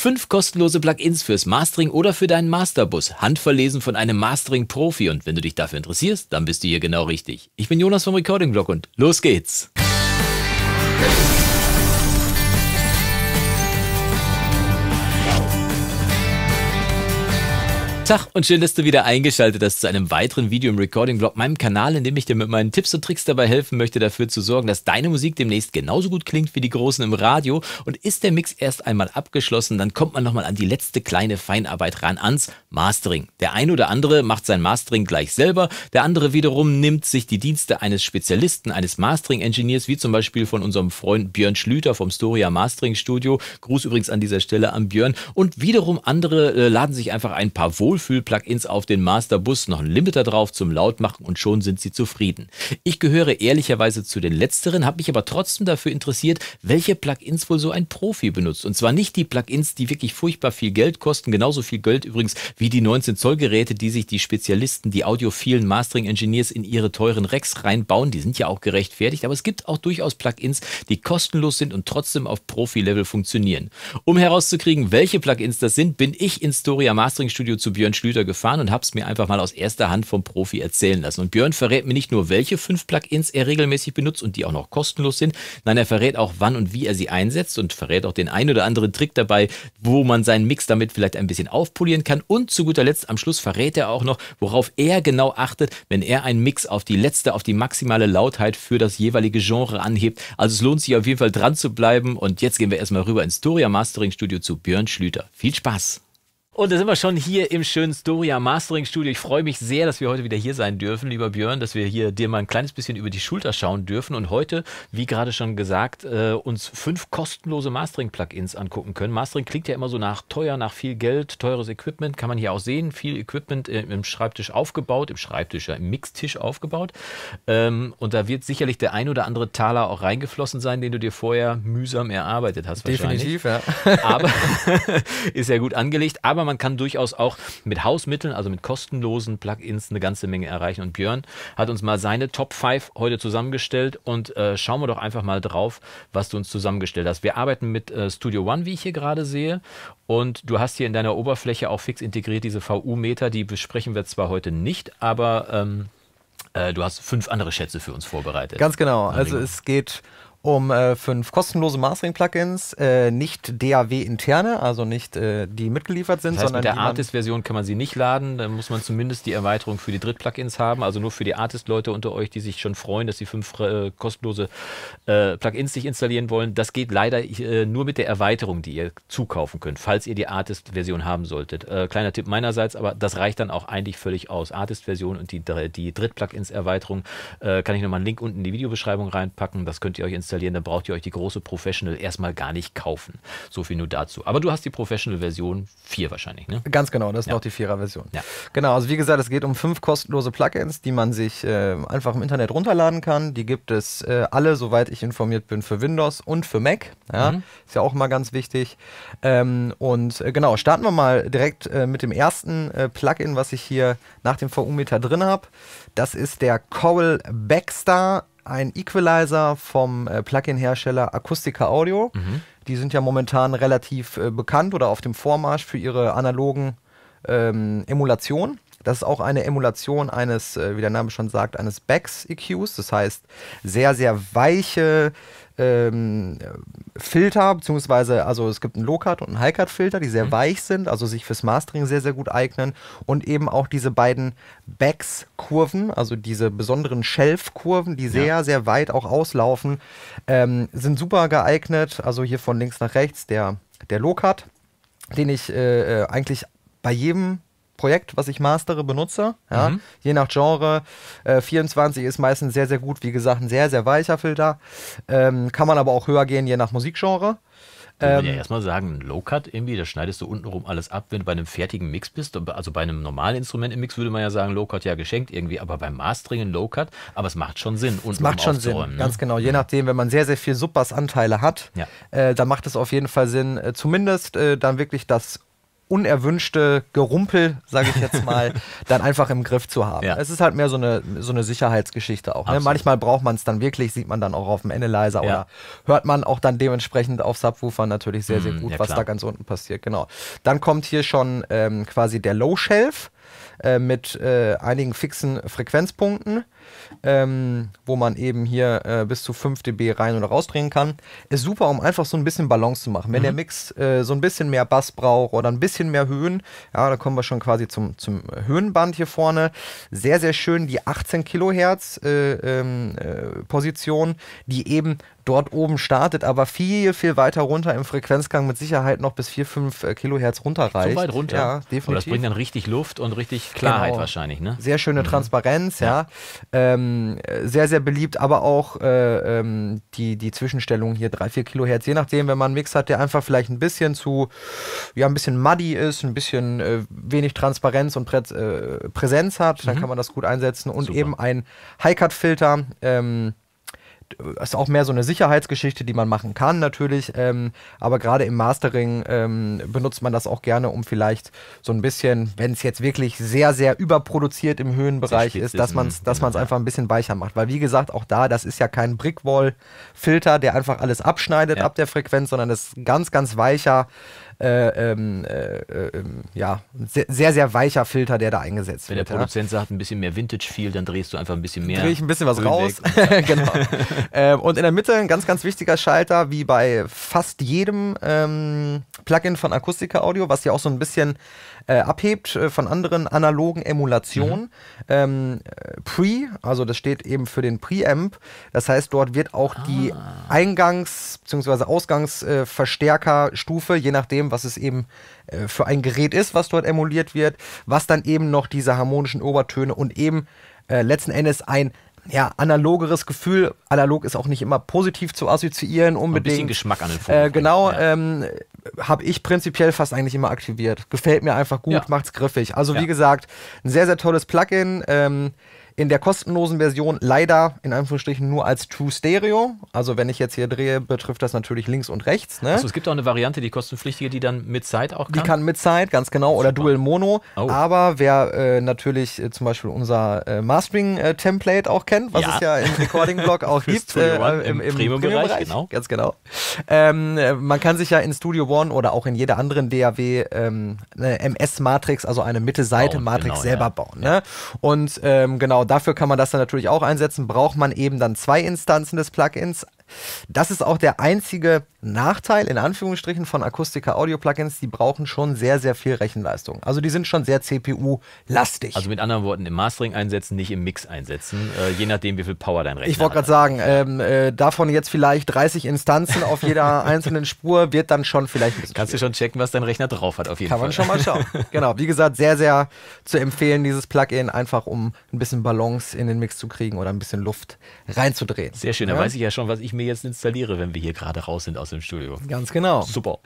Fünf kostenlose Plugins fürs Mastering oder für deinen Masterbus, handverlesen von einem Mastering-Profi und wenn du dich dafür interessierst, dann bist du hier genau richtig. Ich bin Jonas vom Recording Blog und los geht's! Tag und schön, dass du wieder eingeschaltet hast zu einem weiteren Video im Recording-Blog, meinem Kanal, in dem ich dir mit meinen Tipps und Tricks dabei helfen möchte, dafür zu sorgen, dass deine Musik demnächst genauso gut klingt wie die großen im Radio. Und ist der Mix erst einmal abgeschlossen, dann kommt man nochmal an die letzte kleine Feinarbeit ran, ans Mastering. Der ein oder andere macht sein Mastering gleich selber, der andere wiederum nimmt sich die Dienste eines Spezialisten, eines Mastering-Engineers, wie zum Beispiel von unserem Freund Björn Schlüter vom Storia Mastering Studio. Gruß übrigens an dieser Stelle an Björn. Und wiederum andere äh, laden sich einfach ein paar wohl Wohlfühl-Plugins auf den Masterbus, noch ein Limiter drauf zum Lautmachen und schon sind sie zufrieden. Ich gehöre ehrlicherweise zu den Letzteren, habe mich aber trotzdem dafür interessiert, welche Plugins wohl so ein Profi benutzt. Und zwar nicht die Plugins, die wirklich furchtbar viel Geld kosten, genauso viel Geld übrigens wie die 19 Zoll Geräte, die sich die Spezialisten, die audiophilen Mastering Engineers in ihre teuren Racks reinbauen. Die sind ja auch gerechtfertigt, aber es gibt auch durchaus Plugins, die kostenlos sind und trotzdem auf Profi-Level funktionieren. Um herauszukriegen, welche Plugins das sind, bin ich in Storia Mastering Studio zu Björn Jörn Schlüter gefahren und habe es mir einfach mal aus erster Hand vom Profi erzählen lassen. Und Björn verrät mir nicht nur, welche fünf Plugins er regelmäßig benutzt und die auch noch kostenlos sind, nein, er verrät auch, wann und wie er sie einsetzt und verrät auch den ein oder anderen Trick dabei, wo man seinen Mix damit vielleicht ein bisschen aufpolieren kann. Und zu guter Letzt am Schluss verrät er auch noch, worauf er genau achtet, wenn er einen Mix auf die letzte, auf die maximale Lautheit für das jeweilige Genre anhebt. Also es lohnt sich auf jeden Fall dran zu bleiben. Und jetzt gehen wir erstmal rüber ins Storia Mastering Studio zu Björn Schlüter. Viel Spaß! Und da sind wir schon hier im schönen Storia Mastering Studio. Ich freue mich sehr, dass wir heute wieder hier sein dürfen, lieber Björn, dass wir hier dir mal ein kleines bisschen über die Schulter schauen dürfen und heute, wie gerade schon gesagt, äh, uns fünf kostenlose Mastering-Plugins angucken können. Mastering klingt ja immer so nach teuer, nach viel Geld, teures Equipment. Kann man hier auch sehen, viel Equipment äh, im Schreibtisch aufgebaut, im Schreibtisch, ja, im Mixtisch aufgebaut. Ähm, und da wird sicherlich der ein oder andere Taler auch reingeflossen sein, den du dir vorher mühsam erarbeitet hast. Definitiv, ja. Aber ist ja gut angelegt. Aber man man kann durchaus auch mit Hausmitteln, also mit kostenlosen Plugins, eine ganze Menge erreichen. Und Björn hat uns mal seine Top 5 heute zusammengestellt und äh, schauen wir doch einfach mal drauf, was du uns zusammengestellt hast. Wir arbeiten mit äh, Studio One, wie ich hier gerade sehe. Und du hast hier in deiner Oberfläche auch fix integriert diese VU-Meter, die besprechen wir zwar heute nicht, aber ähm, äh, du hast fünf andere Schätze für uns vorbereitet. Ganz genau. Also es geht um äh, fünf kostenlose Mastering-Plugins, äh, nicht DAW-interne, also nicht äh, die mitgeliefert sind, das heißt, sondern. Mit der Artist-Version kann man sie nicht laden, dann muss man zumindest die Erweiterung für die Dritt-Plugins haben, also nur für die Artist-Leute unter euch, die sich schon freuen, dass sie fünf äh, kostenlose äh, Plugins sich installieren wollen. Das geht leider äh, nur mit der Erweiterung, die ihr zukaufen könnt, falls ihr die Artist-Version haben solltet. kleiner Tipp meinerseits, aber das reicht dann auch eigentlich völlig aus. Artist-Version und die, die Dritt-Plugins-Erweiterung kann ich nochmal einen Link unten in die Videobeschreibung reinpacken, das könnt ihr euch installieren installieren, dann braucht ihr euch die große Professional erstmal gar nicht kaufen. So viel nur dazu. Aber du hast die Professional-Version 4 wahrscheinlich, ne? Ganz genau, das ist ja. noch die 4er-Version. Ja. Genau, also wie gesagt, es geht um fünf kostenlose Plugins, die man sich äh, einfach im Internet runterladen kann. Die gibt es äh, alle, soweit ich informiert bin, für Windows und für Mac. Ja? Mhm. Ist ja auch immer ganz wichtig. Ähm, und äh, genau, starten wir mal direkt äh, mit dem ersten äh, Plugin, was ich hier nach dem VU-Meter drin habe. Das ist der Coral Backstar ein Equalizer vom äh, Plugin-Hersteller Acoustica Audio. Mhm. Die sind ja momentan relativ äh, bekannt oder auf dem Vormarsch für ihre analogen ähm, Emulationen. Das ist auch eine Emulation eines, äh, wie der Name schon sagt, eines Backs EQs. Das heißt, sehr, sehr weiche, ähm, Filter, beziehungsweise, also es gibt einen Low-Cut und einen High-Cut-Filter, die sehr mhm. weich sind, also sich fürs Mastering sehr, sehr gut eignen. Und eben auch diese beiden Backs-Kurven, also diese besonderen Shelf-Kurven, die sehr, ja. sehr weit auch auslaufen, ähm, sind super geeignet. Also hier von links nach rechts der, der Low-Cut, den ich äh, äh eigentlich bei jedem Projekt, was ich mastere, benutze. Ja? Mhm. Je nach Genre. Äh, 24 ist meistens sehr, sehr gut. Wie gesagt, ein sehr, sehr weicher Filter. Ähm, kann man aber auch höher gehen, je nach Musikgenre. Ich würde ja ähm, erstmal sagen, ein Low-Cut irgendwie, da schneidest du untenrum alles ab, wenn du bei einem fertigen Mix bist. Also bei einem normalen Instrument im Mix würde man ja sagen, Low-Cut ja geschenkt irgendwie, aber beim Mastering ein Low-Cut, aber es macht schon Sinn. Es macht schon Sinn, ne? ganz genau. Je ja. nachdem, wenn man sehr, sehr viel Subbass-Anteile hat, ja. äh, dann macht es auf jeden Fall Sinn, äh, zumindest äh, dann wirklich das unerwünschte Gerumpel, sage ich jetzt mal, dann einfach im Griff zu haben. Ja. Es ist halt mehr so eine, so eine Sicherheitsgeschichte auch. Ne? Manchmal braucht man es dann wirklich, sieht man dann auch auf dem Analyzer ja. oder hört man auch dann dementsprechend auf Subwoofer natürlich sehr, sehr hm, gut, ja, was da ganz unten passiert. Genau. Dann kommt hier schon ähm, quasi der Low Shelf äh, mit äh, einigen fixen Frequenzpunkten ähm, wo man eben hier äh, bis zu 5 dB rein oder rausdrehen kann. Ist super, um einfach so ein bisschen Balance zu machen. Wenn mhm. der Mix äh, so ein bisschen mehr Bass braucht oder ein bisschen mehr Höhen, ja, da kommen wir schon quasi zum, zum Höhenband hier vorne. Sehr, sehr schön die 18 Kilohertz äh, ähm, äh, Position, die eben dort oben startet, aber viel, viel weiter runter im Frequenzgang mit Sicherheit noch bis 4, 5 äh, Kilohertz runterreicht. So weit runter. Ja, definitiv. Aber das bringt dann richtig Luft und richtig Klarheit genau. wahrscheinlich, ne? Sehr schöne mhm. Transparenz, ja. ja. Ähm, sehr, sehr beliebt, aber auch äh, ähm, die, die Zwischenstellung hier 3-4 Kilohertz, je nachdem, wenn man einen Mix hat, der einfach vielleicht ein bisschen zu, ja, ein bisschen muddy ist, ein bisschen äh, wenig Transparenz und Prä äh, Präsenz hat, dann mhm. kann man das gut einsetzen und Super. eben ein High-Cut-Filter. Ähm, ist auch mehr so eine Sicherheitsgeschichte, die man machen kann natürlich. Ähm, aber gerade im Mastering ähm, benutzt man das auch gerne, um vielleicht so ein bisschen, wenn es jetzt wirklich sehr, sehr überproduziert im Höhenbereich ist, dass man es dass man's einfach ein bisschen weicher macht. Weil wie gesagt, auch da, das ist ja kein Brickwall-Filter, der einfach alles abschneidet ja. ab der Frequenz, sondern das ist ganz, ganz weicher äh, ähm, äh, äh, ähm, ja, sehr, sehr, weicher Filter, der da eingesetzt Wenn wird. Wenn der Produzent ja. sagt, ein bisschen mehr Vintage-Feel, dann drehst du einfach ein bisschen mehr. Dreh ich ein bisschen was Grün raus. genau. ähm, und in der Mitte ein ganz, ganz wichtiger Schalter, wie bei fast jedem ähm, Plugin von Akustika Audio, was ja auch so ein bisschen äh, abhebt äh, von anderen analogen Emulationen. Mhm. Ähm, äh, Pre, also das steht eben für den Preamp. Das heißt, dort wird auch ah. die Eingangs- bzw. Ausgangsverstärkerstufe, je nachdem, was es eben für ein Gerät ist, was dort emuliert wird, was dann eben noch diese harmonischen Obertöne und eben letzten Endes ein ja, analogeres Gefühl. Analog ist auch nicht immer positiv zu assoziieren unbedingt. Ein bisschen Geschmack an den Fotos. Äh, genau, ja. ähm, habe ich prinzipiell fast eigentlich immer aktiviert. Gefällt mir einfach gut, ja. macht's griffig. Also ja. wie gesagt, ein sehr, sehr tolles Plugin. Ähm, in der kostenlosen Version leider in Anführungsstrichen nur als True Stereo. Also wenn ich jetzt hier drehe, betrifft das natürlich links und rechts. Ne? Also es gibt auch eine Variante, die kostenpflichtige, die dann mit Zeit auch kann. Die kann mit Zeit, ganz genau, Super. oder Dual Mono. Oh. Aber wer äh, natürlich äh, zum Beispiel unser äh, Mastering-Template äh, auch kennt, was ja. es ja im Recording-Blog auch gibt, äh, One, im, im, im Premium-Bereich, genau. ganz genau. Ähm, äh, man kann sich ja in Studio One oder auch in jeder anderen DAW ähm, eine MS-Matrix, also eine Mitte-Seite-Matrix genau, selber ja. bauen. Ne? Und ähm, genau dafür kann man das dann natürlich auch einsetzen. Braucht man eben dann zwei Instanzen des Plugins. Das ist auch der einzige Nachteil in Anführungsstrichen von Akustika-Audio-Plugins. Die brauchen schon sehr, sehr viel Rechenleistung. Also die sind schon sehr CPU-lastig. Also mit anderen Worten, im Mastering einsetzen, nicht im Mix einsetzen, äh, je nachdem, wie viel Power dein Rechner hat. Ich wollte gerade sagen, ähm, äh, davon jetzt vielleicht 30 Instanzen auf jeder einzelnen Spur wird dann schon vielleicht ein bisschen. Kannst schwierig. du schon checken, was dein Rechner drauf hat, auf jeden Kann Fall. Kann man schon mal schauen. genau, wie gesagt, sehr, sehr zu empfehlen, dieses Plugin, einfach um ein bisschen Balance in den Mix zu kriegen oder ein bisschen Luft reinzudrehen. Sehr schön, ja? da weiß ich ja schon, was ich mir mir jetzt installiere, wenn wir hier gerade raus sind aus dem Studio. Ganz genau. Super.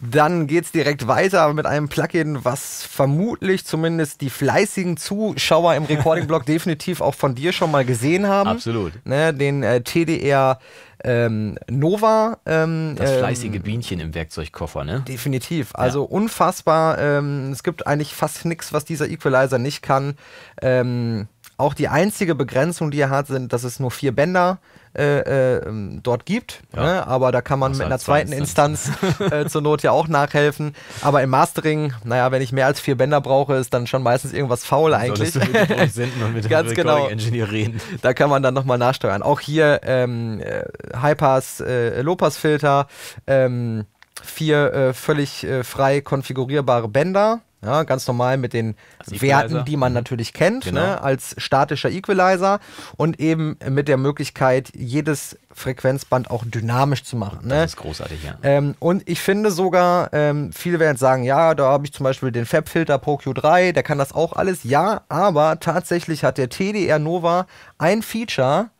Dann geht es direkt weiter mit einem Plugin, was vermutlich zumindest die fleißigen Zuschauer im Recording-Blog definitiv auch von dir schon mal gesehen haben. Absolut. Ne, den äh, TDR. Ähm, Nova. Ähm, das ähm, fleißige ähm, Bienchen im Werkzeugkoffer, ne? Definitiv. Also ja. unfassbar. Ähm, es gibt eigentlich fast nichts, was dieser Equalizer nicht kann. Ähm, auch die einzige Begrenzung, die er hat, sind, dass es nur vier Bänder äh, äh, dort gibt. Ja. Ne? Aber da kann man das mit einer zweiten Instanz äh, zur Not ja auch nachhelfen. Aber im Mastering, naja, wenn ich mehr als vier Bänder brauche, ist dann schon meistens irgendwas faul eigentlich. du mit senden und mit Ganz dem genau. Engineer reden. Da kann man dann nochmal nachsteuern. Auch hier ähm, äh, Highpass, äh, Lowpass-Filter, ähm, vier äh, völlig äh, frei konfigurierbare Bänder ja, ganz normal mit den Werten, die man mhm. natürlich kennt, ne, genau. ne, als statischer Equalizer und eben mit der Möglichkeit, jedes Frequenzband auch dynamisch zu machen. Ne? Das ist großartig, ja. Ähm, und ich finde sogar, ähm, viele werden sagen, ja, da habe ich zum Beispiel den Fab-Filter Pro Q3, der kann das auch alles. Ja, aber tatsächlich hat der TDR Nova ein Feature,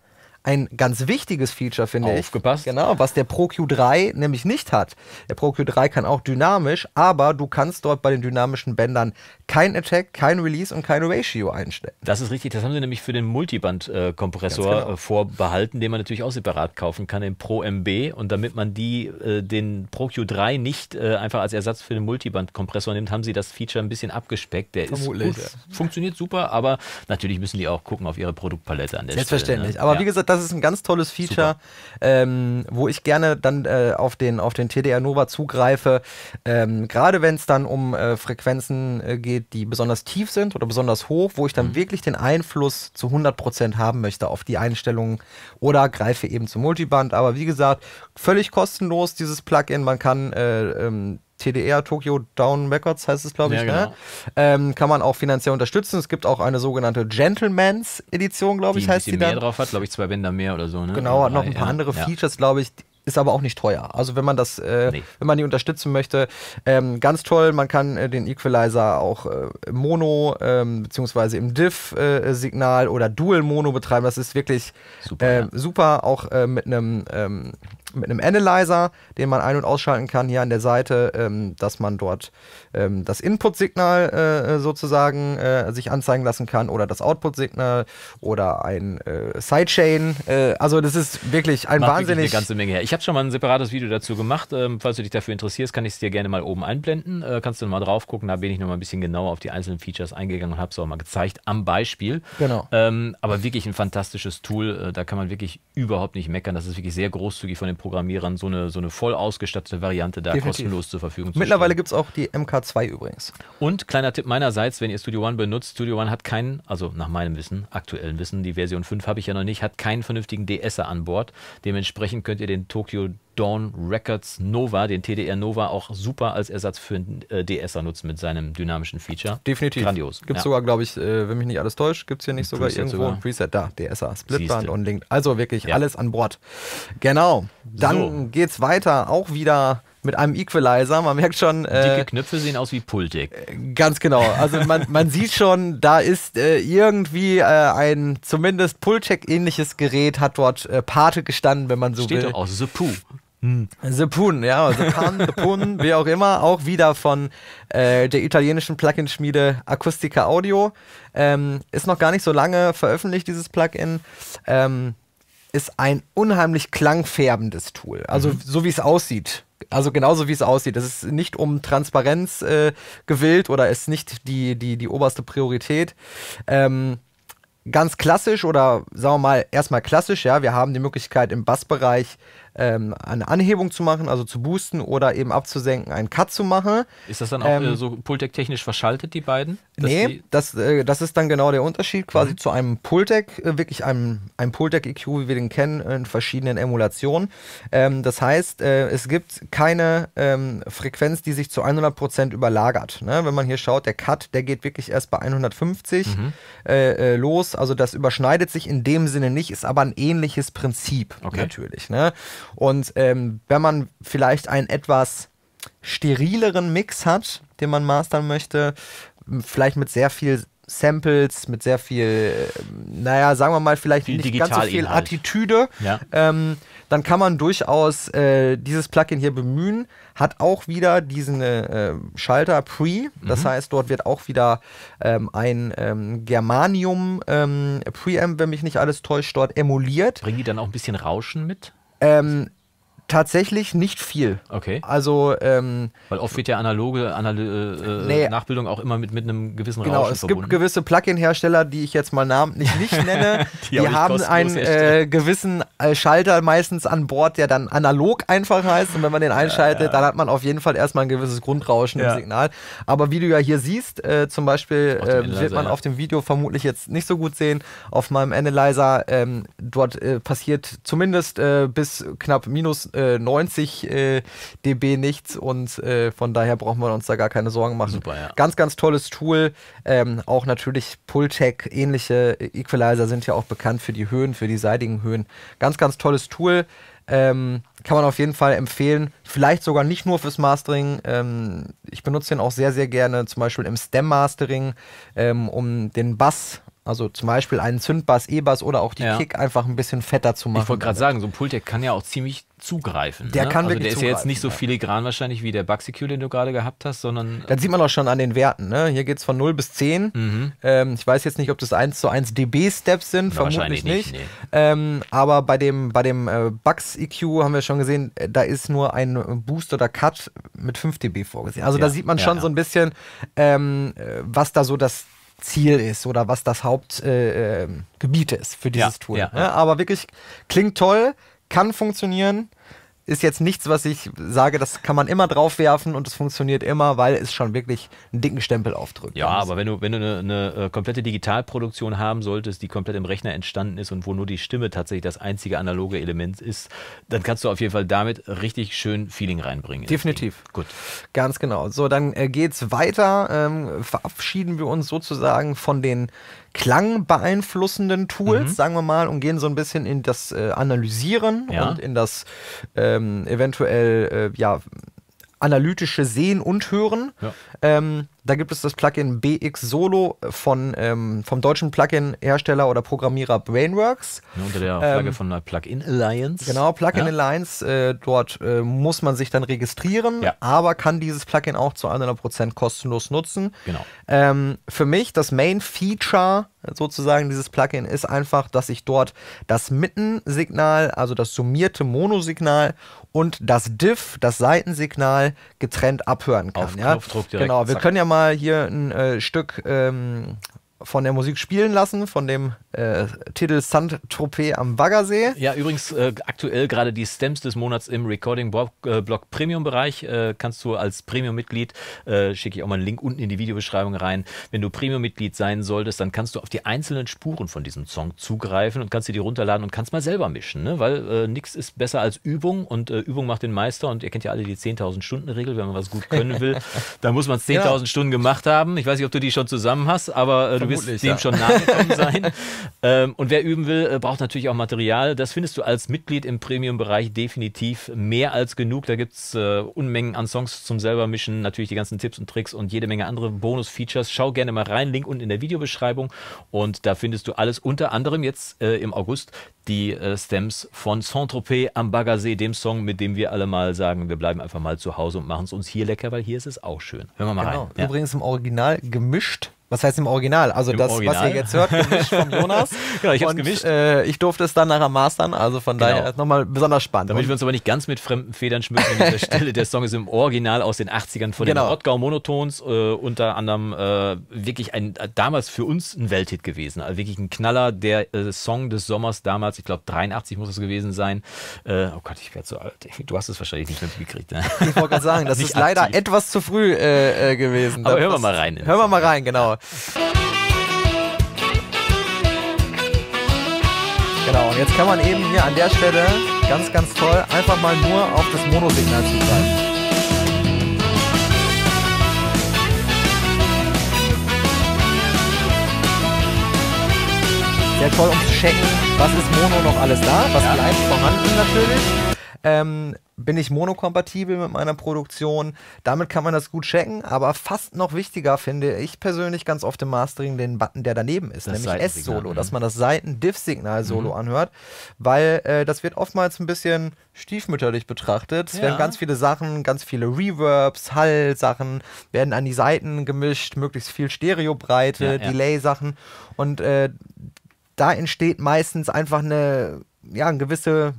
ein ganz wichtiges Feature, finde Aufgepasst. ich. Aufgepasst. Genau, was der Pro Q3 nämlich nicht hat. Der Pro Q3 kann auch dynamisch, aber du kannst dort bei den dynamischen Bändern kein Attack, kein Release und kein Ratio einstellen. Das ist richtig, das haben sie nämlich für den Multiband-Kompressor genau. Äh, vorbehalten, den man natürlich auch separat kaufen kann, den Pro MB. Und damit man die, äh, den Pro Q3 nicht äh, einfach als Ersatz für den Multiband-Kompressor nimmt, haben sie das Feature ein bisschen abgespeckt. Der Vermutlich. ist gut, funktioniert super, aber natürlich müssen die auch gucken auf ihre Produktpalette an der ne? Selbstverständlich. Stelle. Selbstverständlich. Ne? Aber ja. wie gesagt, das ist ein ganz tolles Feature, ähm, wo ich gerne dann äh, auf, den, auf den TDR Nova zugreife. Ähm, Gerade wenn es dann um äh, Frequenzen äh, geht, die besonders tief sind oder besonders hoch, wo ich dann mhm. wirklich den Einfluss zu 100% haben möchte auf die Einstellungen oder greife eben zum Multiband. Aber wie gesagt, völlig kostenlos dieses Plugin. Man kann äh, ähm, TDR, Tokyo Down Records heißt es, glaube ich. Ja, ne? genau. ne? ähm, kann man auch finanziell unterstützen. Es gibt auch eine sogenannte Gentleman's Edition, glaube ich, die heißt die dann. mehr drauf hat, glaube ich, zwei Bänder mehr oder so. Ne? Genau, hat noch ein paar andere Features, glaube ich, ist aber auch nicht teuer. Also wenn man das, äh, nee. wenn man die unterstützen möchte, ähm, ganz toll. Man kann äh, den Equalizer auch äh, Mono ähm, beziehungsweise im Diff-Signal äh, oder Dual Mono betreiben. Das ist wirklich super. Ähm, ja. super. Auch äh, mit einem ähm, mit einem Analyzer, den man ein- und ausschalten kann hier an der Seite, ähm, dass man dort ähm, das Input-Signal äh, sozusagen äh, sich anzeigen lassen kann oder das Output-Signal oder ein äh, Sidechain. Äh, also das ist wirklich ein Macht wahnsinnig... Wirklich eine ganze Menge her. Ich habe schon mal ein separates Video dazu gemacht. Ähm, falls du dich dafür interessierst, kann ich es dir gerne mal oben einblenden. Äh, kannst du nochmal drauf gucken. Da bin ich nochmal ein bisschen genauer auf die einzelnen Features eingegangen und habe es auch mal gezeigt am Beispiel. Genau. Ähm, aber wirklich ein fantastisches Tool. Äh, da kann man wirklich überhaupt nicht meckern. Das ist wirklich sehr großzügig von den Programmierern, so eine, so eine voll ausgestattete Variante da Definitiv. kostenlos zur Verfügung zu stellen. Mittlerweile gibt es auch die MK 2 2 übrigens. Und kleiner Tipp meinerseits, wenn ihr Studio One benutzt, Studio One hat keinen, also nach meinem Wissen, aktuellen Wissen, die Version 5 habe ich ja noch nicht, hat keinen vernünftigen DSer an Bord. Dementsprechend könnt ihr den Tokyo Dawn Records Nova, den TDR Nova, auch super als Ersatz für einen äh, DSer nutzen mit seinem dynamischen Feature. Definitiv. Grandios. Gibt es ja. sogar, glaube ich, äh, wenn mich nicht alles täuscht, gibt es hier nicht sogar Preset irgendwo sogar. ein Preset da, DSer, Splitband und Link. Also wirklich ja. alles an Bord. Genau. Dann so. geht's weiter, auch wieder mit einem Equalizer. Man merkt schon. Äh, Dicke Knöpfe sehen aus wie Pultik. Äh, ganz genau. Also man, man sieht schon, da ist äh, irgendwie äh, ein zumindest pultec ähnliches Gerät, hat dort äh, Pate gestanden, wenn man so Steht will. Steht auch aus The Pooh. Hm. The Poon, ja, The Pan, The Poon, wie auch immer, auch wieder von äh, der italienischen Plugin-Schmiede Acustica Audio. Ähm, ist noch gar nicht so lange veröffentlicht, dieses Plugin. Ähm, ist ein unheimlich klangfärbendes Tool. Also, mhm. so wie es aussieht, also genauso wie es aussieht. Es ist nicht um Transparenz äh, gewillt oder ist nicht die, die, die oberste Priorität. Ähm, ganz klassisch oder sagen wir mal erstmal klassisch, ja, wir haben die Möglichkeit im Bassbereich ähm, eine Anhebung zu machen, also zu boosten oder eben abzusenken, einen Cut zu machen. Ist das dann auch ähm, äh, so Pultec-technisch verschaltet, die beiden? Nee, die das, äh, das ist dann genau der Unterschied quasi mhm. zu einem Pultec, äh, wirklich einem, einem Pultec-EQ, wie wir den kennen, in verschiedenen Emulationen. Ähm, das heißt, äh, es gibt keine ähm, Frequenz, die sich zu 100% überlagert. Ne? Wenn man hier schaut, der Cut, der geht wirklich erst bei 150 mhm. Äh, äh, los, also das überschneidet sich in dem Sinne nicht, ist aber ein ähnliches Prinzip okay. natürlich. Ne? Und ähm, wenn man vielleicht einen etwas sterileren Mix hat, den man mastern möchte, vielleicht mit sehr viel Samples, mit sehr viel, äh, naja, sagen wir mal, vielleicht viel nicht ganz so viel Inhalt. Attitüde, ja. ähm, dann kann man durchaus äh, dieses Plugin hier bemühen. Hat auch wieder diesen äh, Schalter Pre, das mhm. heißt, dort wird auch wieder ähm, ein ähm, Germanium ähm, Preamp, wenn mich nicht alles täuscht, dort emuliert. Bringen die dann auch ein bisschen Rauschen mit? Ähm, Tatsächlich nicht viel. Okay. Also ähm, weil oft wird ja analoge Anal äh, äh nee, Nachbildung auch immer mit, mit einem gewissen genau, Rauschen genau, es verbunden. gibt gewisse Plugin-Hersteller, die ich jetzt mal namentlich nicht nenne, die, die haben einen äh, gewissen äh, Schalter meistens an Bord, der dann analog einfach heißt und wenn man den einschaltet, ja, ja. dann hat man auf jeden Fall erstmal ein gewisses Grundrauschen ja. im Signal. Aber wie du ja hier siehst, äh, zum Beispiel äh, wird man auf dem Video vermutlich jetzt nicht so gut sehen. Auf meinem Analyzer ähm, dort passiert zumindest bis knapp minus äh, äh, 90 äh, dB nichts und äh, von daher brauchen wir uns da gar keine Sorgen machen. Super, ja. Ganz, ganz tolles Tool. Ähm, auch natürlich Pultec, ähnliche äh, Equalizer sind ja auch bekannt für die Höhen, für die seitigen Höhen. Ganz, ganz tolles Tool. Ähm, kann man auf jeden Fall empfehlen. Vielleicht sogar nicht nur fürs Mastering. Ähm, ich benutze den auch sehr, sehr gerne, zum Beispiel im Stem-Mastering, ähm, um den Bass also zum Beispiel einen Zündbass, E-Bass oder auch die ja. Kick einfach ein bisschen fetter zu machen. Ich wollte gerade sagen, so ein Pultec kann ja auch ziemlich zugreifen. Der ne? kann also wirklich Der ist ja jetzt nicht so filigran wahrscheinlich wie der Bug-Secure, den du gerade gehabt hast, sondern... Äh, das sieht man auch schon an den Werten. Ne? Hier geht es von 0 bis 10. Mhm. Ähm, ich weiß jetzt nicht, ob das 1 zu 1 dB-Steps sind, Na, vermutlich nicht. nicht. Nee. Ähm, aber bei dem, bei dem äh, Bugs-EQ haben wir schon gesehen, äh, da ist nur ein Boost oder Cut mit 5 dB vorgesehen. Also ja. da sieht man schon ja, so ein bisschen, ähm, äh, was da so das Ziel ist oder was das Hauptgebiet äh, ähm, ist für dieses ja, Tool. Ja, ja. Ne? Aber wirklich klingt toll, kann funktionieren ist jetzt nichts, was ich sage, das kann man immer draufwerfen und es funktioniert immer, weil es schon wirklich einen dicken Stempel aufdrückt. Ja, aber wenn du, wenn du eine, eine, äh, komplette Digitalproduktion haben solltest, die komplett im Rechner entstanden ist und wo nur die Stimme tatsächlich das einzige analoge Element ist, dann kannst du auf jeden Fall damit richtig schön Feeling reinbringen. Definitiv. Gut. Ganz genau. So, dann äh, geht's weiter. Ähm, verabschieden wir uns sozusagen von den klangbeeinflussenden Tools, mhm. sagen wir mal, und gehen so ein bisschen in das äh, Analysieren ja. und in das ähm, eventuell äh, ja, analytische Sehen und Hören. Ja. Ähm, da gibt es das Plugin BX Solo von, ähm, vom deutschen Plugin-Hersteller oder Programmierer Brainworks. Ja, unter der ähm, Flagge ähm, von Plugin Alliance. Genau, Plugin ja. Alliance. Äh, dort äh, muss man sich dann registrieren, ja. aber kann dieses Plugin auch zu 100% kostenlos nutzen. Genau. Ähm, für mich das Main-Feature sozusagen dieses Plugin ist einfach, dass ich dort das Mittensignal, also das summierte Monosignal und das Diff, das Seitensignal getrennt abhören kann. Auf ja? Knopfdruck direkt. Genau, wir zack. können ja mal mal hier ein äh, Stück ähm, von der Musik spielen lassen, von dem äh, Titel Saint-Tropez am Baggersee. Ja, übrigens äh, aktuell gerade die Stems des Monats im Recording-Blog äh, Premium-Bereich. Äh, kannst du als Premium-Mitglied, äh, schicke ich auch mal einen Link unten in die Videobeschreibung rein. Wenn du Premium-Mitglied sein solltest, dann kannst du auf die einzelnen Spuren von diesem Song zugreifen und kannst dir die runterladen und kannst mal selber mischen, ne? weil äh, nichts ist besser als Übung und Übung macht den Meister und ihr kennt ja alle die 10.000 Stunden-Regel, wenn man was gut können will, dann muss man es 10.000 ja. Stunden gemacht haben. Ich weiß nicht, ob du die schon zusammen hast, aber du wirst dem ja. schon nachgekommen sein. ähm, und wer üben will, äh, braucht natürlich auch Material. Das findest du als Mitglied im Premium-Bereich definitiv mehr als genug. Da gibt es äh, Unmengen an Songs zum selber mischen, natürlich die ganzen Tipps und Tricks und jede Menge andere Bonus-Features. Schau gerne mal rein, Link unten in der Videobeschreibung. Und da findest du alles unter anderem jetzt äh, im August die äh, Stems von Saint-Tropez am Baggersee, dem Song, mit dem wir alle mal sagen, wir bleiben einfach mal zu Hause und machen es uns hier lecker, weil hier ist es auch schön. Hören wir mal genau. rein. Ja. Übrigens im Original gemischt was heißt im Original? Also Im das, Original? was ihr jetzt hört, gemischt von Jonas. genau, ich habe gemischt. Äh, ich durfte es dann nachher mastern, also von genau. daher nochmal besonders spannend. Damit und wir uns aber nicht ganz mit fremden Federn schmücken an dieser Stelle. Der Song ist im Original aus den 80ern von genau. den Rottgau Monotons, äh, unter anderem äh, wirklich ein, damals für uns ein Welthit gewesen. Also wirklich ein Knaller, der äh, Song des Sommers damals, ich glaube 83 muss es gewesen sein. Äh, oh Gott, ich werde so alt. Du hast es wahrscheinlich nicht mitgekriegt. Ne? Ich wollte gerade sagen, das ist leider etwas zu früh äh, gewesen. Aber da hören wir mal rein. Hören wir mal rein, genau. Genau, und jetzt kann man eben hier an der Stelle ganz, ganz toll einfach mal nur auf das Monosignal zugreifen. Sehr toll, um zu checken, was ist Mono noch alles da, was ja. bleibt vorhanden natürlich. Ähm, bin ich monokompatibel mit meiner Produktion. Damit kann man das gut checken, aber fast noch wichtiger finde ich persönlich ganz oft im Mastering den Button, der daneben ist, das nämlich S-Solo, dass mhm. man das Seiten-Diff-Signal-Solo mhm. anhört, weil äh, das wird oftmals ein bisschen stiefmütterlich betrachtet. Es ja. werden ganz viele Sachen, ganz viele Reverbs, Hall-Sachen werden an die Seiten gemischt, möglichst viel Stereobreite, ja, ja. Delay-Sachen und äh, da entsteht meistens einfach eine ja, eine gewisse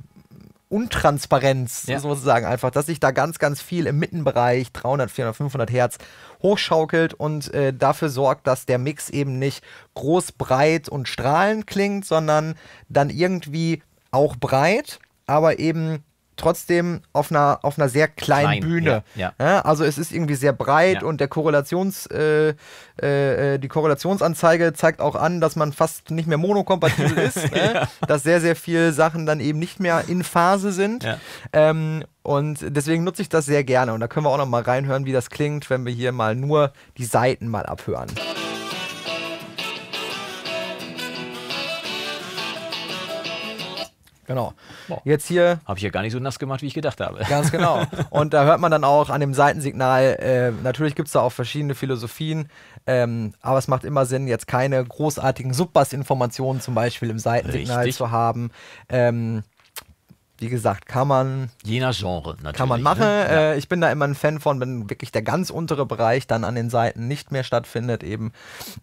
Untransparenz, ja. sozusagen einfach, dass sich da ganz, ganz viel im Mittenbereich 300, 400, 500 Hertz hochschaukelt und äh, dafür sorgt, dass der Mix eben nicht groß, breit und strahlend klingt, sondern dann irgendwie auch breit, aber eben trotzdem auf einer, auf einer sehr kleinen Klein, Bühne. Ja, ja. Also es ist irgendwie sehr breit ja. und der Korrelations, äh, äh, äh die Korrelationsanzeige zeigt auch an, dass man fast nicht mehr monokompatibel ist, ne? dass sehr, sehr viele Sachen dann eben nicht mehr in Phase sind. Ähm, und deswegen nutze ich das sehr gerne. Und da können wir auch noch mal reinhören, wie das klingt, wenn wir hier mal nur die Seiten mal abhören. Genau. Wow. Jetzt hier. Habe ich ja gar nicht so nass gemacht, wie ich gedacht habe. Ganz genau. Und da hört man dann auch an dem Seitensignal, äh, natürlich gibt es da auch verschiedene Philosophien, ähm, aber es macht immer Sinn, jetzt keine großartigen Subbass-Informationen zum Beispiel im Seitensignal Richtig. zu haben. Ähm, wie gesagt, kann man. Je nach Genre, natürlich. Kann man ne? machen. Ne? Ja. Äh, ich bin da immer ein Fan von, wenn wirklich der ganz untere Bereich dann an den Seiten nicht mehr stattfindet, eben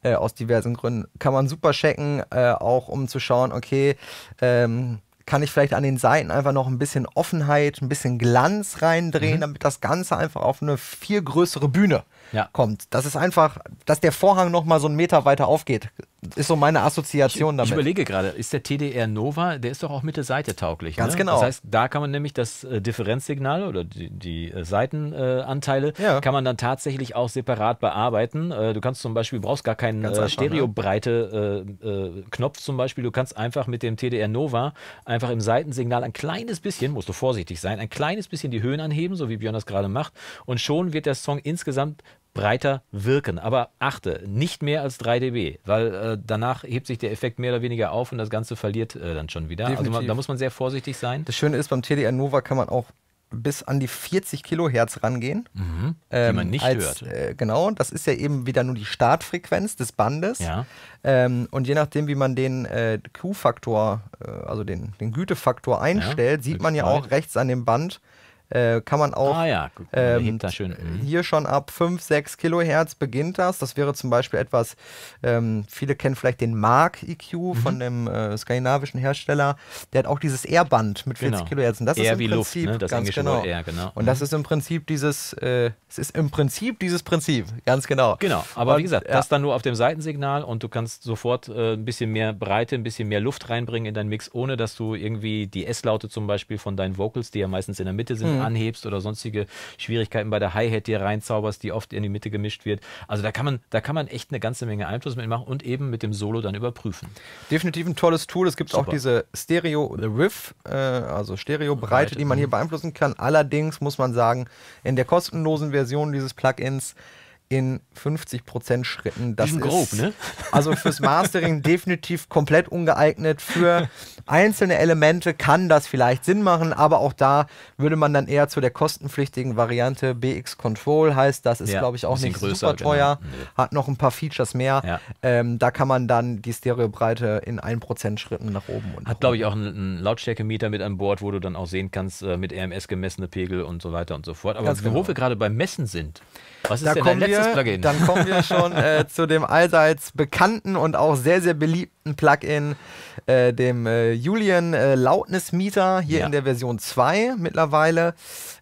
äh, aus diversen Gründen. Kann man super checken, äh, auch um zu schauen, okay, ähm, kann ich vielleicht an den Seiten einfach noch ein bisschen Offenheit, ein bisschen Glanz reindrehen, mhm. damit das Ganze einfach auf eine viel größere Bühne ja. kommt. Das ist einfach, dass der Vorhang noch mal so einen Meter weiter aufgeht ist so meine Assoziation ich, damit. Ich überlege gerade, ist der TDR Nova, der ist doch auch Mitte Seite tauglich. Ganz ne? genau. Das heißt, da kann man nämlich das äh, Differenzsignal oder die, die äh, Seitenanteile ja. kann man dann tatsächlich auch separat bearbeiten. Äh, du kannst zum Beispiel, brauchst gar keinen ne? Stereobreite Knopf zum Beispiel, du kannst einfach mit dem TDR Nova einfach im Seitensignal ein kleines bisschen, musst du vorsichtig sein, ein kleines bisschen die Höhen anheben, so wie Björn das gerade macht und schon wird der Song insgesamt breiter wirken. Aber achte, nicht mehr als 3 dB, weil äh, danach hebt sich der Effekt mehr oder weniger auf und das Ganze verliert äh, dann schon wieder. Definitiv. Also man, da muss man sehr vorsichtig sein. Das Schöne ist, beim TDR Nova kann man auch bis an die 40 Kilohertz rangehen. Mhm, ähm, die man nicht als, hört. Äh, genau, das ist ja eben wieder nur die Startfrequenz des Bandes. Ja. Ähm, und je nachdem, wie man den äh, Q-Faktor, äh, also den, den Gütefaktor einstellt, ja, sieht man ja auch rechts an dem Band, äh, kann man auch ah, ja. Gut, ähm, schön. Mhm. hier schon ab 5, 6 Kilohertz beginnt das. Das wäre zum Beispiel etwas, ähm, viele kennen vielleicht den Mark EQ mhm. von dem äh, skandinavischen Hersteller. Der hat auch dieses R-Band mit 40 genau. Kilohertz. Und das Air ist im wie Prinzip Luft, ne? das ganz genau. Air, genau. Und mhm. das ist im Prinzip dieses, äh, es ist im Prinzip dieses Prinzip, ganz genau. Genau, aber und, wie gesagt, ja. das dann nur auf dem Seitensignal und du kannst sofort äh, ein bisschen mehr Breite, ein bisschen mehr Luft reinbringen in deinen Mix, ohne dass du irgendwie die S-Laute zum Beispiel von deinen Vocals, die ja meistens in der Mitte sind, mhm. anhebst oder sonstige Schwierigkeiten bei der Hi-Hat die reinzauberst, die oft in die Mitte gemischt wird. Also da kann man, da kann man echt eine ganze Menge Einfluss mitmachen und eben mit dem Solo dann überprüfen. Definitiv ein tolles Tool. Es gibt auch diese Stereo Riff, äh, also Stereo-Breite, die man hier mhm. beeinflussen kann. Allerdings muss man sagen, in der kostenlosen Version dieses Plugins in 50% Schritten. Das grob, ist grob, ne? Also fürs Mastering definitiv komplett ungeeignet. Für einzelne Elemente kann das vielleicht Sinn machen, aber auch da würde man dann eher zu der kostenpflichtigen Variante BX Control heißt, das ist ja, glaube ich auch nicht größer, super genau. teuer, genau. nee. hat noch ein paar Features mehr. Ja. Ähm, da kann man dann die Stereobreite in 1% Schritten nach oben und Hat glaube ich auch einen, einen Lautstärkemeter mit an Bord, wo du dann auch sehen kannst, äh, mit RMS gemessene Pegel und so weiter und so fort. Aber wo genau. wir gerade beim Messen sind, was ist da denn dein letztes wir, Plugin? Dann kommen wir schon äh, zu dem allseits bekannten und auch sehr, sehr beliebten ein Plugin, äh, dem äh, Julian äh, Loudness Meter, hier ja. in der Version 2 mittlerweile.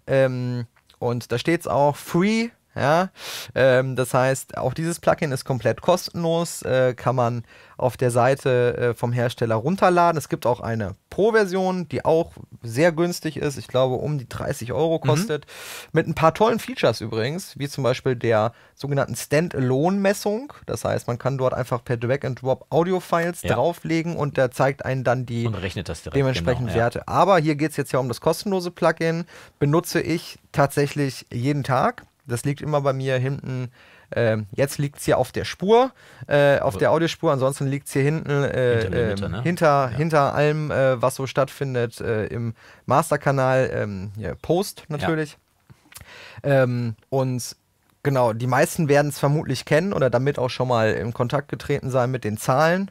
Ähm, und da steht es auch, Free ja, ähm, das heißt, auch dieses Plugin ist komplett kostenlos, äh, kann man auf der Seite äh, vom Hersteller runterladen. Es gibt auch eine Pro-Version, die auch sehr günstig ist, ich glaube um die 30 Euro mhm. kostet, mhm. mit ein paar tollen Features übrigens, wie zum Beispiel der sogenannten Standalone-Messung. Das heißt, man kann dort einfach per Drag-and-Drop Audio-Files ja. drauflegen und der zeigt einen dann die direkt, dementsprechenden genau, ja. Werte. Aber hier geht es jetzt ja um das kostenlose Plugin, benutze ich tatsächlich jeden Tag das liegt immer bei mir hinten. Ähm, jetzt liegt es hier auf der Spur, äh, auf oh. der Audiospur. Ansonsten liegt es hier hinten äh, hinter, ähm, Mitte, ne? hinter, ja. hinter, allem, äh, was so stattfindet äh, im Masterkanal. Ähm, ja, Post natürlich. Ja. Ähm, und genau, die meisten werden es vermutlich kennen oder damit auch schon mal in Kontakt getreten sein mit den Zahlen.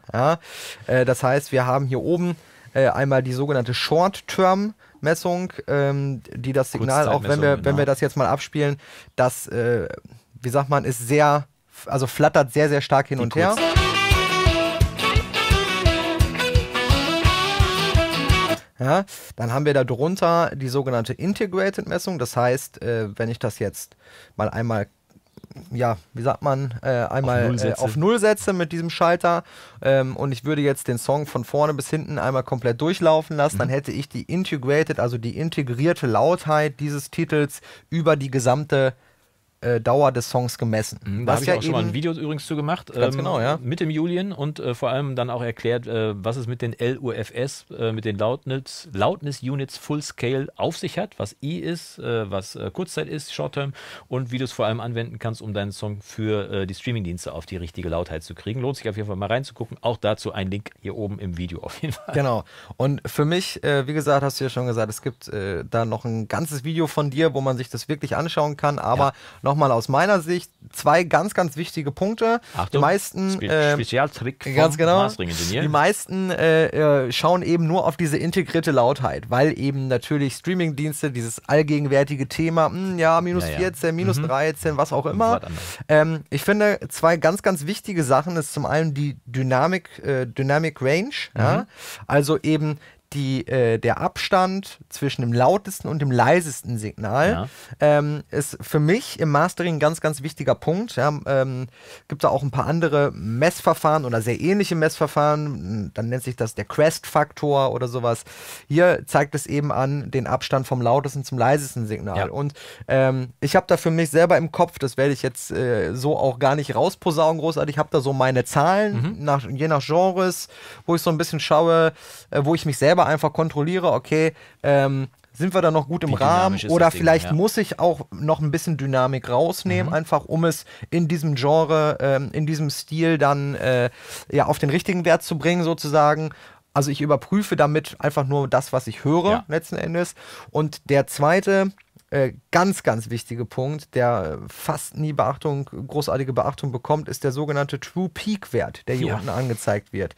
Äh, das heißt, wir haben hier oben äh, einmal die sogenannte Short-Term. Messung, ähm, die das Signal, auch wenn wir, wenn wir genau. das jetzt mal abspielen, das, äh, wie sagt man, ist sehr, also flattert sehr, sehr stark hin die und her. Ja, dann haben wir da drunter die sogenannte Integrated Messung. Das heißt, äh, wenn ich das jetzt mal einmal ja, wie sagt man, äh, einmal auf Null, äh, auf Null, setze mit diesem Schalter ähm, und ich würde jetzt den Song von vorne bis hinten einmal komplett durchlaufen lassen, mhm. dann hätte ich die integrated, also die integrierte Lautheit dieses Titels über die gesamte äh, Dauer des Songs gemessen. Mhm, da habe ich ja auch schon mal ein Video übrigens zu gemacht. Ganz ähm, genau, ja. Mit dem Julien und äh, vor allem dann auch erklärt, äh, was es mit den LUFS, äh, mit den Loudness, Loudness Units Full Scale auf sich hat, was E ist, äh, was Kurzzeit ist, Short Term und wie du es vor allem anwenden kannst, um deinen Song für die Streamingdienste auf die richtige Lautheit zu kriegen. Lohnt sich auf jeden Fall mal reinzugucken. Auch dazu ein Link hier oben im Video auf jeden Fall. Genau. Und für mich, wie gesagt, hast du ja schon gesagt, es gibt da noch ein ganzes Video von dir, wo man sich das wirklich anschauen kann, aber ja nochmal aus meiner Sicht zwei ganz, ganz wichtige Punkte. Achtung, die meisten Spe äh, Spezialtrick vom ganz genau, Die meisten äh, äh, schauen eben nur auf diese integrierte Lautheit, weil eben natürlich Streamingdienste dieses allgegenwärtige Thema, mh, hm, ja, minus ja, ja. 14, minus mhm. 13, was auch immer. Ähm, ich finde, zwei ganz, ganz wichtige Sachen ist zum einen die Dynamic, äh, Dynamic Range, mhm. ja? also eben die, äh, der Abstand zwischen dem lautesten und dem leisesten Signal ja. ähm, ist für mich im Mastering ein ganz, ganz wichtiger Punkt. Ja, ähm, gibt da auch ein paar andere Messverfahren oder sehr ähnliche Messverfahren. Dann nennt sich das der Crest-Faktor oder sowas. Hier zeigt es eben an den Abstand vom lautesten zum leisesten Signal. Ja. Und ähm, ich habe da für mich selber im Kopf, das werde ich jetzt äh, so auch gar nicht rausposaunen großartig, habe da so meine Zahlen, mhm. nach, je nach Genres, wo ich so ein bisschen schaue, äh, wo ich mich selber selber einfach kontrolliere, okay, ähm, sind wir da noch gut im Rahmen oder vielleicht Ding, ja. muss ich auch noch ein bisschen Dynamik rausnehmen, mhm. einfach um es in diesem Genre, ähm, in diesem Stil dann äh, ja auf den richtigen Wert zu bringen sozusagen. Also ich überprüfe damit einfach nur das, was ich höre ja. letzten Endes. Und der zweite äh, ganz, ganz wichtige Punkt, der fast nie Beachtung, großartige Beachtung bekommt, ist der sogenannte True Peak Wert, der hier ja. unten angezeigt wird.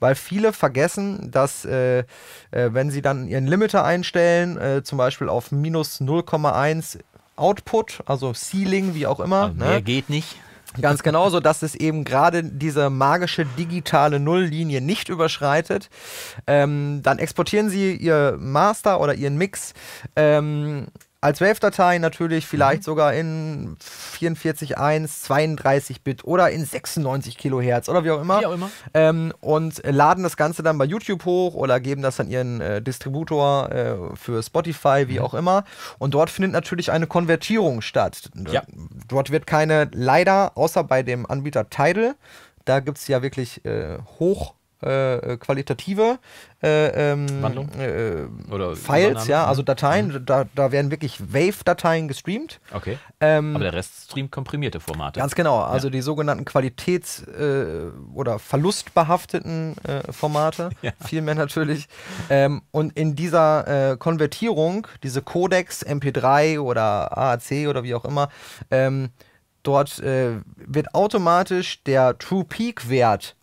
Weil viele vergessen, dass äh, äh, wenn sie dann ihren Limiter einstellen, äh, zum Beispiel auf minus 0,1 Output, also Ceiling, wie auch immer. Aber also ne? mehr ne? geht nicht. Ganz genauso, dass es eben gerade diese magische digitale Nulllinie nicht überschreitet. Ähm, dann exportieren Sie Ihr Master oder Ihren Mix ähm, als WAV-Datei natürlich vielleicht mhm. sogar in 44.1, 32-Bit oder in 96 Kilohertz oder wie auch immer. Wie auch immer. Ähm, und laden das Ganze dann bei YouTube hoch oder geben das an ihren äh, Distributor äh, für Spotify, wie mhm. auch immer. Und dort findet natürlich eine Konvertierung statt. Ja. Dort wird keine, leider, außer bei dem Anbieter Tidal, da gibt es ja wirklich äh, hoch äh, äh, qualitative äh, ähm, äh, Oder Files, ja, also mhm. Dateien. Mhm. Da, da werden wirklich Wave-Dateien gestreamt. Okay. Ähm, Aber der Rest streamt komprimierte Formate. Ganz genau. Also ja. die sogenannten Qualitäts- äh, oder verlustbehafteten Formate. Ja. Viel mehr natürlich. ähm, und in dieser Konvertierung, diese Codex, MP3 oder AAC oder wie auch immer, ähm, dort äh, wird automatisch der True Peak Wert,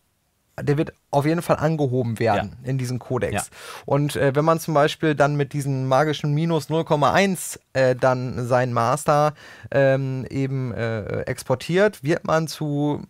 der wird auf jeden Fall angehoben werden ja. in diesen Kodex. Ja. Und äh, wenn man zum Beispiel dann mit diesen magischen minus 0,1 äh, dann sein Master ähm, eben äh, exportiert, wird man zu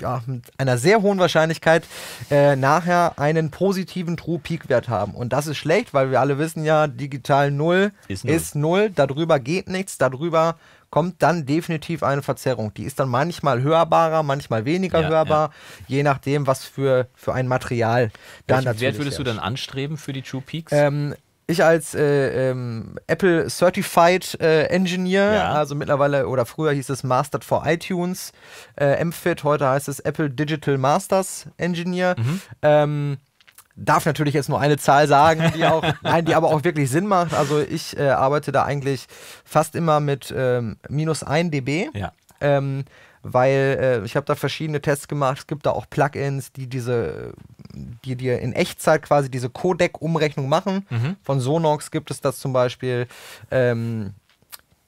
ja, einer sehr hohen Wahrscheinlichkeit äh, nachher einen positiven True Peak Wert haben. Und das ist schlecht, weil wir alle wissen ja, digital 0 ist 0, ist 0 darüber geht nichts, darüber kommt dann definitiv eine Verzerrung. Die ist dann manchmal hörbarer, manchmal weniger ja, hörbar, ja. je nachdem, was für, für ein Material dann dazu ist. Wert würdest du dann anstreben für die True Peaks? Ähm, ich als äh, ähm, Apple Certified äh, Engineer, ja. also mittlerweile oder früher hieß es Mastered for iTunes, äh, MFIT, heute heißt es Apple Digital Masters Engineer. Mhm. Ähm, darf natürlich jetzt nur eine Zahl sagen, die auch, nein, die aber auch wirklich Sinn macht. Also ich äh, arbeite da eigentlich fast immer mit ähm, minus 1 dB. Ja. Ähm, weil äh, ich habe da verschiedene Tests gemacht. Es gibt da auch Plugins, die diese, die dir in Echtzeit quasi diese Codec-Umrechnung machen. Mhm. Von Sonox gibt es das zum Beispiel. Ähm,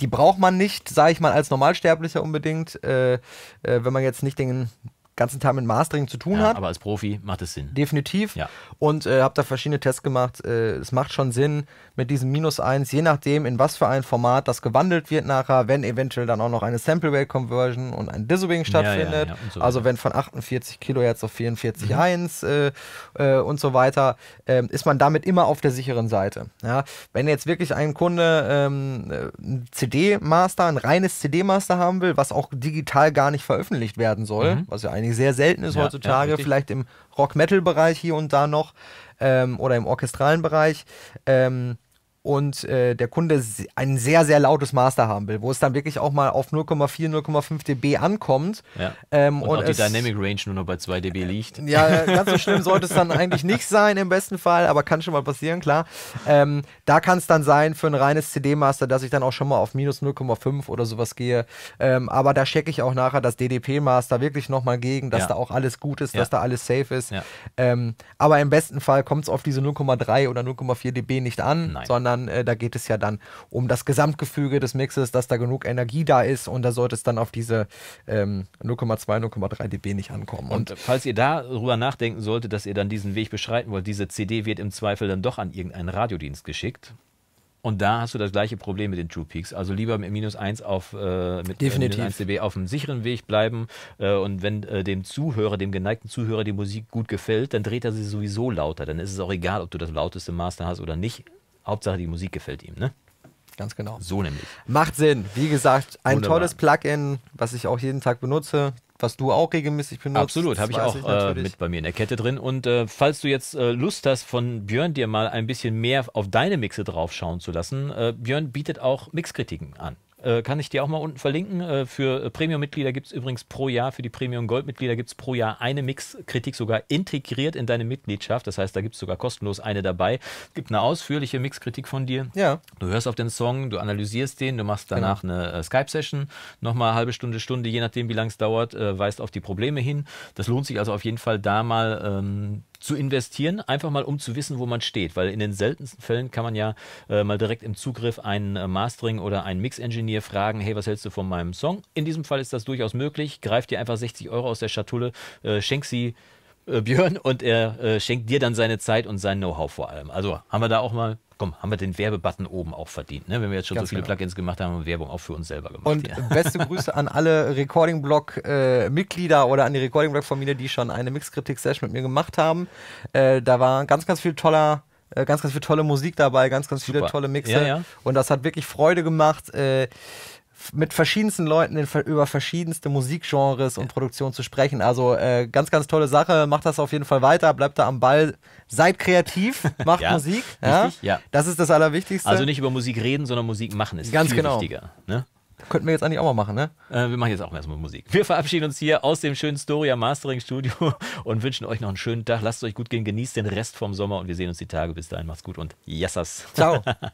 die braucht man nicht, sage ich mal, als Normalsterblicher unbedingt, äh, äh wenn man jetzt nicht den ganzen Tag mit Mastering zu tun ja, hat. Aber als Profi macht es Sinn. Definitiv. Ja. Und äh, habe da verschiedene Tests gemacht. Äh, es macht schon Sinn mit diesem Minus 1, je nachdem, in was für ein Format das gewandelt wird nachher, wenn eventuell dann auch noch eine Sample Rate Conversion und ein Dissowing stattfindet. Ja, so also wenn von 48 Kilohertz auf 44,1 mhm. Äh, äh, und so weiter, ähm, ist man damit immer auf der sicheren Seite. Ja? Wenn jetzt wirklich ein Kunde ähm, äh, ein CD-Master, ein reines CD-Master haben will, was auch digital gar nicht veröffentlicht werden soll, mhm. was ja eigentlich eigentlich sehr selten ist ja, heutzutage, ja, vielleicht im Rock-Metal-Bereich hier und da noch ähm, oder im orchestralen Bereich. Ähm, und äh, der Kunde ein sehr, sehr lautes Master haben will, wo es dann wirklich auch mal auf 0,4, 0,5 dB ankommt. Ja. Ähm, und, und auch die Dynamic Range nur noch bei 2 dB liegt. Äh, ja, ganz so schlimm sollte es dann eigentlich nicht sein im besten Fall, aber kann schon mal passieren, klar. Ähm, da kann es dann sein für ein reines CD-Master, dass ich dann auch schon mal auf minus 0,5 oder sowas gehe. Ähm, aber da checke ich auch nachher das DDP-Master wirklich nochmal gegen, dass ja. da auch alles gut ist, ja. dass da alles safe ist. Ähm, aber im besten Fall kommt es auf diese 0,3 oder 0,4 dB nicht an, Nein. sondern sondern äh, da geht es ja dann um das Gesamtgefüge des Mixes, dass da genug Energie da ist und da sollte es dann auf diese ähm, 0,2, 0,3 dB nicht ankommen. Und, und falls ihr darüber nachdenken solltet, dass ihr dann diesen Weg beschreiten wollt, diese CD wird im Zweifel dann doch an irgendeinen Radiodienst geschickt. Und da hast du das gleiche Problem mit den True Peaks. Also lieber mit minus 1 auf äh, mit äh, Definitiv. minus 1 dB auf dem sicheren Weg bleiben. Äh, und wenn äh, dem Zuhörer, dem geneigten Zuhörer die Musik gut gefällt, dann dreht er sie sowieso lauter. Dann ist es auch egal, ob du das lauteste Master hast oder nicht. Hauptsache die Musik gefällt ihm, ne? Ganz genau. So nämlich. Macht Sinn. Wie gesagt, ein Wunderbar. tolles Plugin, was ich auch jeden Tag benutze, was du auch regelmäßig benutzt. Absolut, habe ich auch ich äh, mit bei mir in der Kette drin. Und äh, falls du jetzt äh, Lust hast, von Björn dir mal ein bisschen mehr auf deine Mixe draufschauen zu lassen, äh, Björn bietet auch Mixkritiken an. Äh, kann ich dir auch mal unten verlinken. Äh, für äh, Premium-Mitglieder gibt es übrigens pro Jahr, für die Premium-Gold-Mitglieder gibt es pro Jahr eine Mix-Kritik sogar integriert in deine Mitgliedschaft. Das heißt, da gibt es sogar kostenlos eine dabei. Es gibt eine ausführliche Mix-Kritik von dir. Ja. Du hörst auf den Song, du analysierst den, du machst danach genau. eine Skype-Session, nochmal eine halbe Stunde, Stunde, je nachdem, wie lange es dauert, weist auf die Probleme hin. Das lohnt sich also auf jeden Fall da mal. Ähm, zu investieren, einfach mal um zu wissen, wo man steht. Weil in den seltensten Fällen kann man ja äh, mal direkt im Zugriff einen äh, Mastering oder einen Mix-Engineer fragen, hey, was hältst du von meinem Song? In diesem Fall ist das durchaus möglich. Greif dir einfach 60 Euro aus der Schatulle, äh, schenk sie äh, Björn und er äh, schenkt dir dann seine Zeit und sein Know-how vor allem. Also haben wir da auch mal komm, haben wir den Werbebutton oben auch verdient. Ne? Wenn wir jetzt schon Ganz so viele genau. Plugins gemacht haben, und Werbung auch für uns selber gemacht. Und ja. beste Grüße an alle Recording Blog-Mitglieder äh, oder an die Recording Blog-Familie, die schon eine Mixkritik-Session mit mir gemacht haben. Äh, da war ganz, ganz viel toller äh, ganz, ganz viel tolle Musik dabei, ganz, ganz Super. viele tolle Mixe. Ja, ja. Und das hat wirklich Freude gemacht. Äh, mit verschiedensten Leuten in, über verschiedenste Musikgenres und Produktionen zu sprechen. Also äh, ganz, ganz tolle Sache. Macht das auf jeden Fall weiter, bleibt da am Ball, seid kreativ, macht ja, Musik. Ja? Richtig, ja? Das ist das Allerwichtigste. Also nicht über Musik reden, sondern Musik machen ist ganz viel genau. wichtiger. Ne? Könnten wir jetzt eigentlich auch mal machen, ne? Äh, wir machen jetzt auch erstmal Musik. Wir verabschieden uns hier aus dem schönen Storia Mastering Studio und wünschen euch noch einen schönen Tag. Lasst es euch gut gehen, genießt den Rest vom Sommer und wir sehen uns die Tage. Bis dahin, macht's gut und yassas. Ciao.